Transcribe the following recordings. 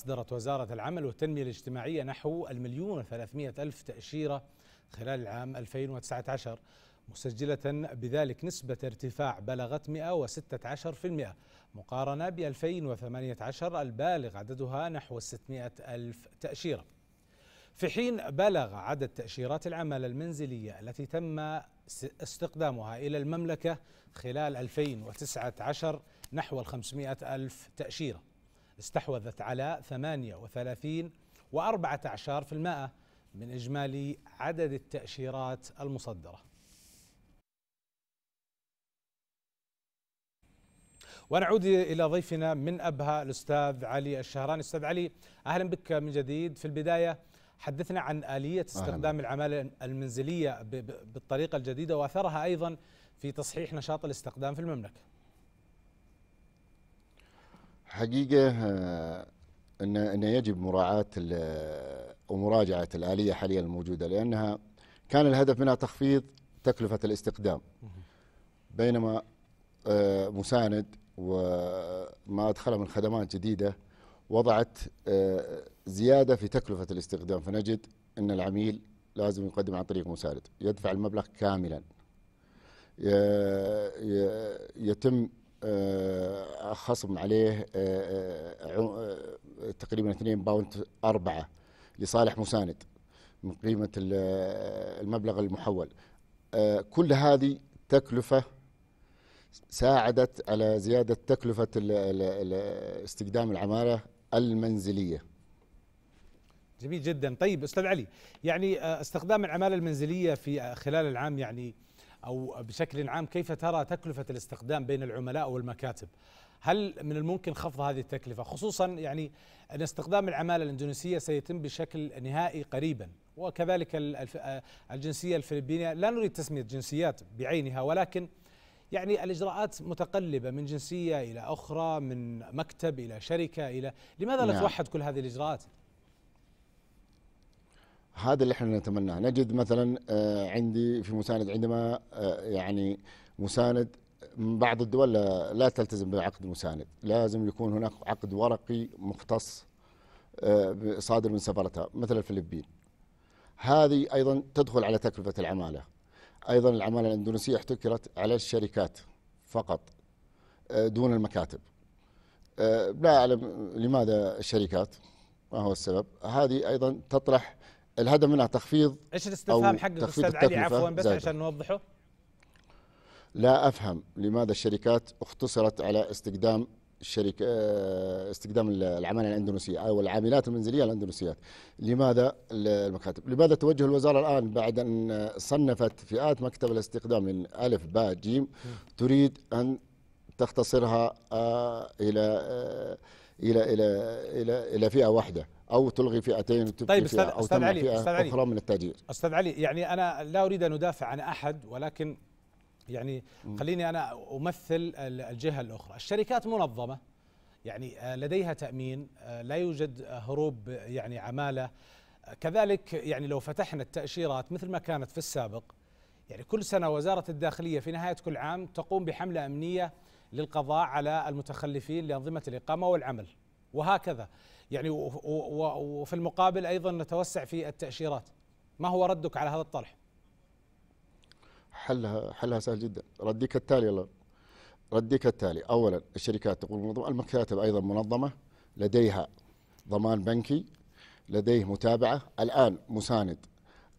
أصدرت وزارة العمل والتنمية الاجتماعية نحو المليون وثلاثمائة ألف تأشيرة خلال العام 2019 مسجلة بذلك نسبة ارتفاع بلغت 116% مقارنة ب 2018 البالغ عددها نحو 600 ألف تأشيرة في حين بلغ عدد تأشيرات العمل المنزلية التي تم استقدامها إلى المملكة خلال 2019 نحو 500 ألف تأشيرة استحوذت على 38 في المائة من إجمالي عدد التأشيرات المصدرة ونعود إلى ضيفنا من أبها الأستاذ علي الشهراني أستاذ علي أهلا بك من جديد في البداية حدثنا عن آلية استخدام العمالة المنزلية بالطريقة الجديدة وأثرها أيضا في تصحيح نشاط الاستقدام في المملكة حقيقة آه، أن يجب مراعاة ومراجعة الآلية حاليا الموجودة لأنها كان الهدف منها تخفيض تكلفة الاستقدام بينما آه، مساند وما أدخله من خدمات جديدة وضعت آه، زيادة في تكلفة الاستخدام فنجد أن العميل لازم يقدم عن طريق مساند يدفع المبلغ كاملا يتم آه، خصم عليه آه، آه، تقريبا 2 باوند 4 لصالح مساند من قيمة المبلغ المحول كل هذه تكلفة ساعدت على زيادة تكلفة استخدام العمالة المنزلية جميل جدا طيب أستاذ علي يعني استخدام العمالة المنزلية في خلال العام يعني أو بشكل عام كيف ترى تكلفة الاستخدام بين العملاء والمكاتب هل من الممكن خفض هذه التكلفة خصوصا يعني أن استخدام العمالة الإندونيسية سيتم بشكل نهائي قريبا وكذلك آه، الجنسية الفلبينية لا نريد تسمية جنسيات بعينها ولكن يعني الإجراءات متقلبة من جنسية إلى أخرى من مكتب إلى شركة إلى لماذا لا نعم. توحد كل هذه الإجراءات؟ هذا اللي احنا نتمناه نجد مثلا آه، عندي في مساند عندما آه، يعني مساند بعض الدول لا تلتزم بعقد مساند لازم يكون هناك عقد ورقي مختص آه، صادر من سفرتها مثل الفلبين هذه ايضا تدخل على تكلفه العماله ايضا العماله الاندونيسيه احتكرت على الشركات فقط دون المكاتب لا اعلم لماذا الشركات ما هو السبب هذه ايضا تطرح الهدف منها تخفيض ايش الاستفهام حقك استاذ علي عفوا بس زادة. عشان نوضحه لا افهم لماذا الشركات اختصرت على استخدام الشركه آه، استخدام العماله الاندونيسيه او العاملات المنزليه الاندونيسيات لماذا المكاتب لماذا توجه الوزاره الان بعد ان صنفت فئات مكتب الاستخدام من الف باء جيم تريد ان تختصرها آه، الى آه، الى الى الى الى فئه واحده او تلغي فئتين وتبقي طيب فئه او أستاذ علي فئه أستاذ علي من التأجير استاذ علي يعني انا لا اريد ان ادافع عن احد ولكن يعني خليني انا امثل الجهه الاخرى الشركات منظمه يعني آه، لديها تامين آه، لا يوجد هروب يعني عماله كذلك يعني لو فتحنا التاشيرات مثل ما كانت في السابق يعني كل سنه وزاره الداخليه في نهايه كل عام تقوم بحمله امنيه للقضاء على المتخلفين لأنظمة الإقامة والعمل وهكذا يعني وفي المقابل أيضا نتوسع في التأشيرات ما هو ردك على هذا الطرح؟ حلها حلها سهل جدا ردي كالتالي الله ردي كالتالي اولا الشركات تقول منظمه المكاتب ايضا منظمه لديها ضمان بنكي لديه متابعه الان مساند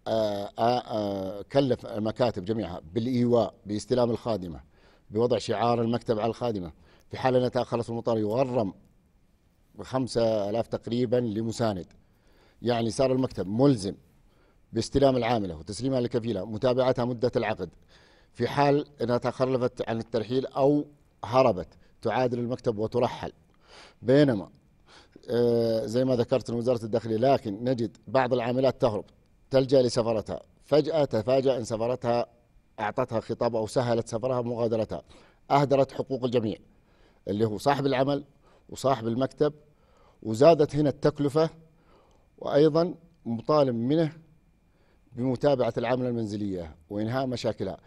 آآ آآ كلف المكاتب جميعها بالايواء باستلام الخادمه بوضع شعار المكتب على الخادمة في حال أن تأخرت المطار يغرم بخمسة ألاف تقريبا لمساند يعني صار المكتب ملزم باستلام العاملة وتسليمها لكفيلة متابعتها مدة العقد في حال أنها تخلفت عن الترحيل أو هربت تعادل المكتب وترحل بينما آه، زي ما ذكرت وزارة الداخلية لكن نجد بعض العاملات تهرب تلجأ لسفرتها فجأة تفاجأ أن سفرتها اعطتها خطاب او سهلت سفرها ومغادرتها اهدرت حقوق الجميع اللي هو صاحب العمل وصاحب المكتب وزادت هنا التكلفه وايضا مطالب منه بمتابعه العامله المنزليه وانهاء مشاكلها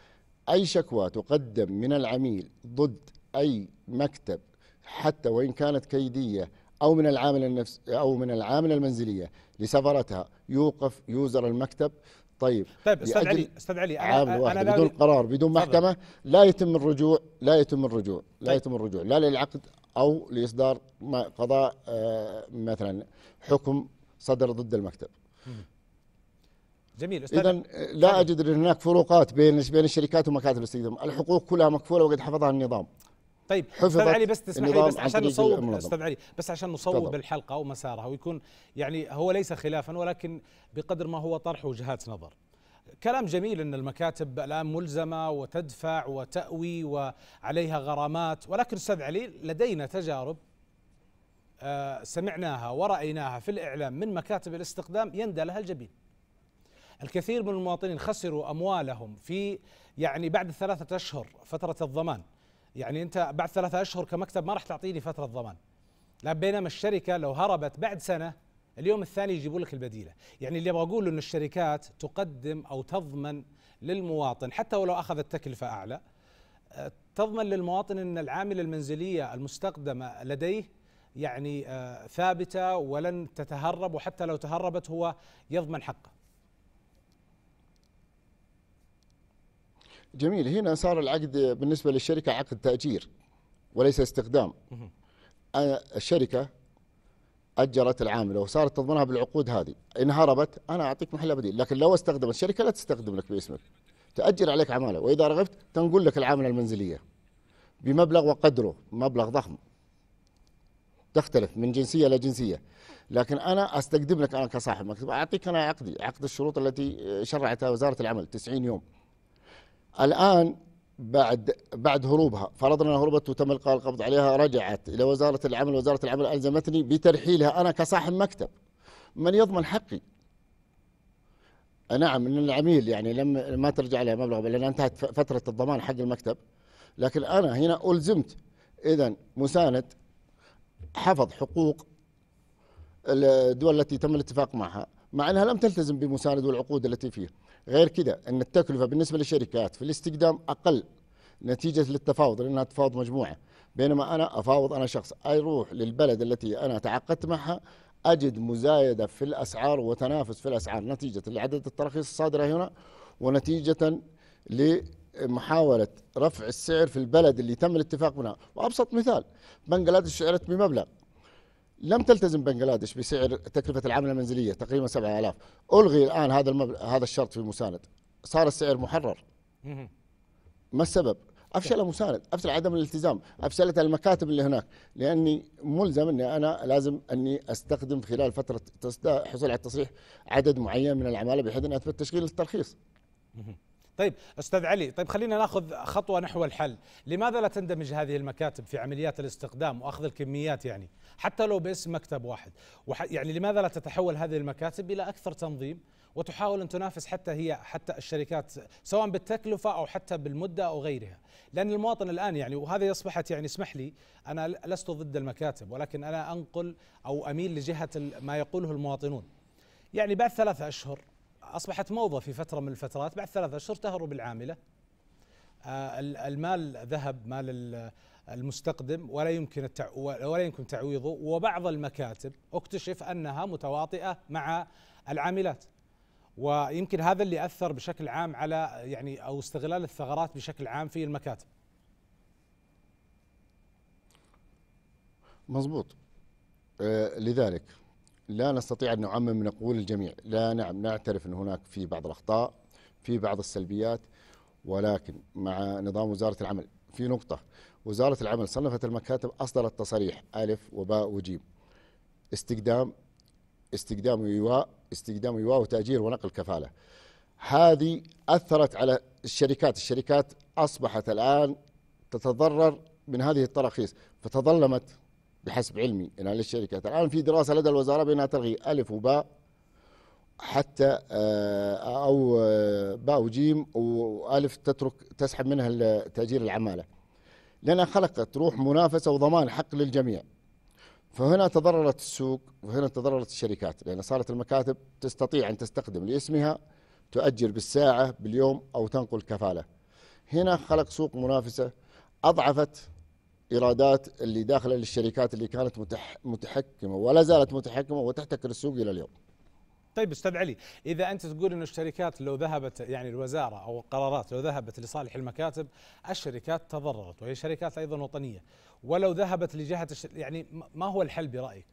اي شكوى تقدم من العميل ضد اي مكتب حتى وان كانت كيديه او من العامل النفس او من العامله المنزليه لسفرتها يوقف يوزر المكتب طيب طيب استاذ علي استاذ علي عامل واحد أنا بدون قرار بدون محكمه لا يتم الرجوع لا يتم الرجوع لا طيب. يتم الرجوع لا للعقد او لاصدار قضاء آه، مثلا حكم صدر ضد المكتب جميل اذا آه، لا اجد ان هناك فروقات بين بين الشركات ومكاتب الاستخدام، الحقوق كلها مكفوله وقد حفظها النظام. طيب استاذ علي بس تسمح لي بس عشان نصوب استاذ علي بس عشان نصوب الحلقه ومسارها ويكون يعني هو ليس خلافا ولكن بقدر ما هو طرح وجهات نظر كلام جميل ان المكاتب الان ملزمه وتدفع وتأوي وعليها غرامات ولكن استاذ علي لدينا تجارب آه، سمعناها ورأيناها في الاعلام من مكاتب الاستقدام يندى لها الجبين. الكثير من المواطنين خسروا اموالهم في يعني بعد ثلاثة اشهر فترة الضمان يعني انت بعد ثلاثة اشهر كمكتب ما راح تعطيني فتره ضمان لا بينما الشركه لو هربت بعد سنه اليوم الثاني يجيبوا لك البديله يعني اللي ابغى اقوله ان الشركات تقدم او تضمن للمواطن حتى ولو اخذت تكلفه اعلى آه، تضمن للمواطن ان العامله المنزليه المستقدمة لديه يعني آه، ثابته ولن تتهرب وحتى لو تهربت هو يضمن حقه جميل هنا صار العقد بالنسبة للشركة عقد تأجير وليس استخدام الشركة أجرت العاملة وصارت تضمنها بالعقود هذه إن هربت أنا أعطيك محل بديل لكن لو استخدمت الشركة لا تستخدم لك باسمك تأجر عليك عمالة وإذا رغبت تنقل لك العاملة المنزلية بمبلغ وقدره مبلغ ضخم تختلف من جنسيه لجنسيه لكن انا استقدم لك انا كصاحب مكتب اعطيك انا عقدي عقد الشروط التي شرعتها وزاره العمل 90 يوم الآن بعد بعد هروبها فرضنا أن هربت وتم القاء القبض عليها رجعت إلى وزارة العمل وزارة العمل ألزمتني بترحيلها أنا كصاحب مكتب من يضمن حقي نعم ان العميل يعني لما ما ترجع له مبلغ لان انتهت فتره الضمان حق المكتب لكن انا هنا الزمت اذا مساند حفظ حقوق الدول التي تم الاتفاق معها مع انها لم تلتزم بمساند والعقود التي فيه غير كده أن التكلفة بالنسبة للشركات في الاستقدام أقل نتيجة للتفاوض لأنها تفاوض مجموعة بينما أنا أفاوض أنا شخص أروح للبلد التي أنا تعاقدت معها أجد مزايدة في الأسعار وتنافس في الأسعار نتيجة لعدد التراخيص الصادرة هنا ونتيجة لمحاولة رفع السعر في البلد اللي تم الاتفاق منها وأبسط مثال بنغلاديش شعرت بمبلغ لم تلتزم بنغلاديش بسعر تكلفه العمله المنزليه تقريبا 7000 الغي الان هذا المبل... هذا الشرط في المساند صار السعر محرر ما السبب افشل مساند افشل عدم الالتزام افشلت المكاتب اللي هناك لاني ملزم اني انا لازم اني استخدم خلال فتره حصول على التصريح عدد معين من العماله بحيث اني اثبت تشغيل الترخيص طيب استاذ علي طيب خلينا ناخذ خطوه نحو الحل لماذا لا تندمج هذه المكاتب في عمليات الاستقدام واخذ الكميات يعني حتى لو باسم مكتب واحد وح يعني لماذا لا تتحول هذه المكاتب الى اكثر تنظيم وتحاول ان تنافس حتى هي حتى الشركات سواء بالتكلفه او حتى بالمده او غيرها لان المواطن الان يعني وهذا اصبحت يعني اسمح لي انا لست ضد المكاتب ولكن انا انقل او اميل لجهه ما يقوله المواطنون يعني بعد ثلاثة اشهر اصبحت موضه في فتره من الفترات بعد ثلاثة اشهر تهروا بالعامله آه، المال ذهب مال المستقدم ولا يمكن ولا يمكن تعويضه وبعض المكاتب اكتشف انها متواطئه مع العاملات ويمكن هذا اللي اثر بشكل عام على يعني او استغلال الثغرات بشكل عام في المكاتب مضبوط آه، لذلك لا نستطيع أن نعمم نقول الجميع لا نعم نعترف أن هناك في بعض الأخطاء في بعض السلبيات ولكن مع نظام وزارة العمل في نقطة وزارة العمل صنفت المكاتب أصدرت تصاريح ألف وباء وجيم استقدام استقدام إيواء استقدام إيواء وتأجير ونقل كفالة هذه أثرت على الشركات الشركات أصبحت الآن تتضرر من هذه التراخيص فتظلمت بحسب علمي يعني أنا للشركات الآن في دراسة لدى الوزارة بأنها تلغي ألف وباء حتى آه، أو آه، باء وجيم وألف تترك تسحب منها تأجير العمالة لأنها خلقت روح منافسة وضمان حق للجميع فهنا تضررت السوق وهنا تضررت الشركات لأن صارت المكاتب تستطيع أن تستخدم لاسمها تؤجر بالساعة باليوم أو تنقل كفالة هنا خلق سوق منافسة أضعفت الايرادات اللي داخله للشركات اللي كانت متح متحكمه ولا زالت متحكمه وتحتكر السوق الى اليوم. طيب استاذ علي اذا انت تقول انه الشركات لو ذهبت يعني الوزاره او القرارات لو ذهبت لصالح المكاتب الشركات تضررت وهي شركات ايضا وطنيه ولو ذهبت لجهه الشر... يعني ما هو الحل برايك؟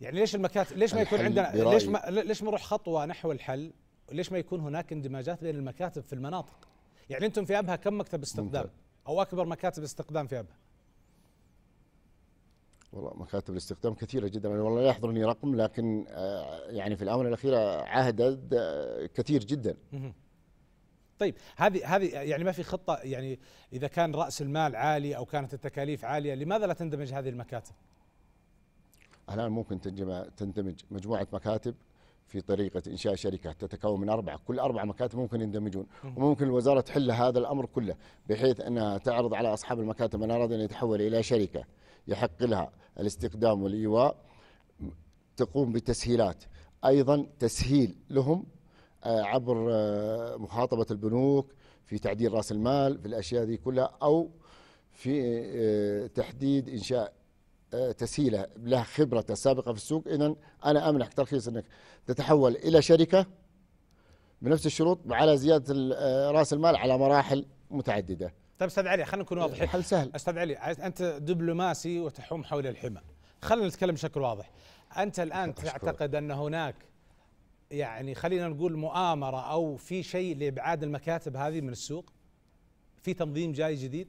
يعني ليش المكاتب ليش ما يكون عندنا برأيي. ليش ما ليش ما نروح خطوه نحو الحل؟ ليش ما يكون هناك اندماجات بين المكاتب في المناطق؟ يعني انتم في ابها كم مكتب استقدام؟ او اكبر مكاتب استقدام في ابها؟ والله مكاتب الاستخدام كثيرة جدا والله لا يحضرني رقم لكن آه، يعني في الآونة الأخيرة عهد آه، كثير جدا طيب هذه هذه يعني ما في خطة يعني إذا كان رأس المال عالي أو كانت التكاليف عالية لماذا لا تندمج هذه المكاتب؟ الآن ممكن تندمج مجموعة مكاتب في طريقة إنشاء شركة تتكون من أربعة كل أربعة مكاتب ممكن يندمجون وممكن الوزارة تحل هذا الأمر كله بحيث أنها تعرض على أصحاب المكاتب من أراد أن يتحول إلى شركة يحق لها الاستقدام والإيواء تقوم بتسهيلات أيضا تسهيل لهم آه، عبر آه، مخاطبة البنوك في تعديل رأس المال في الأشياء هذه كلها أو في آه، تحديد إنشاء تسهيله له خبره سابقه في السوق اذا انا امنحك ترخيص انك تتحول الى شركه بنفس الشروط على زياده راس المال على مراحل متعدده. طيب استاذ علي خلينا نكون واضحين حل سهل استاذ علي انت دبلوماسي وتحوم حول الحمى خلينا نتكلم بشكل واضح انت الان تعتقد ان هناك يعني خلينا نقول مؤامره او في شيء لابعاد المكاتب هذه من السوق في تنظيم جاي جديد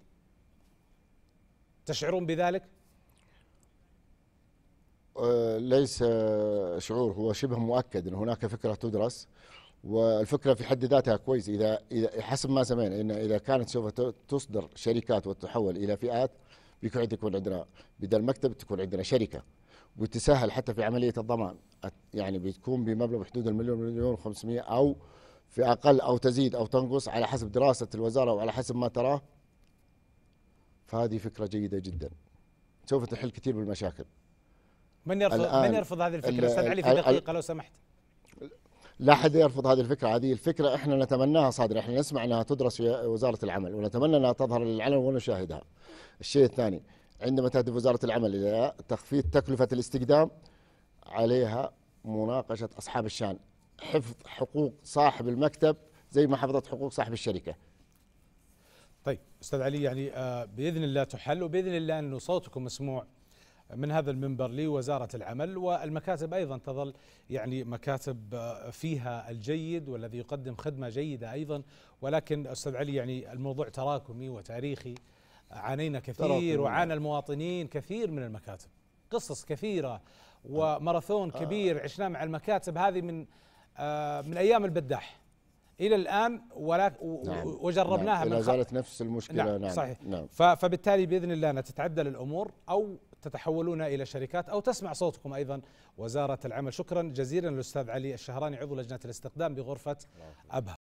تشعرون بذلك أه، ليس شعور هو شبه مؤكد ان هناك فكره تدرس والفكره في حد ذاتها كويس اذا اذا حسب ما سمعنا ان اذا كانت سوف تصدر شركات وتتحول الى فئات بيكون يكون عندنا بدل مكتب تكون عندنا شركه وتسهل حتى في عمليه الضمان يعني بتكون بمبلغ بحدود المليون مليون و500 او في اقل او تزيد او تنقص على حسب دراسه الوزاره وعلى حسب ما تراه فهذه فكره جيده جدا سوف تحل كثير من المشاكل من يرفض من يرفض هذه الفكره استاذ علي في دقيقه لو سمحت لا حد يرفض هذه الفكره هذه الفكره احنا نتمناها صادره احنا نسمع انها تدرس في وزاره العمل ونتمنى انها تظهر للعلن ونشاهدها الشيء الثاني عندما تهدف وزاره العمل الى تخفيض تكلفه الاستقدام عليها مناقشه اصحاب الشان حفظ حقوق صاحب المكتب زي ما حفظت حقوق صاحب الشركه طيب استاذ علي يعني آه، باذن الله تحل وباذن الله انه صوتكم مسموع من هذا المنبر لوزارة العمل والمكاتب أيضا تظل يعني مكاتب آه، فيها الجيد والذي يقدم خدمة جيدة أيضا ولكن أستاذ علي يعني الموضوع تراكمي وتاريخي عانينا كثير وعانى المواطنين كثير من المكاتب قصص كثيرة وماراثون آه. كبير عشناه مع المكاتب هذه من آه، من أيام البداح الى الان ولا نعم. وجربناها نعم. لا زالت نفس المشكله نعم, نعم. صحيح نعم. فبالتالي باذن الله نتتعدل الامور او تتحولون الى شركات او تسمع صوتكم ايضا وزاره العمل شكرا جزيلا للاستاذ علي الشهراني عضو لجنه الاستقدام بغرفه ابها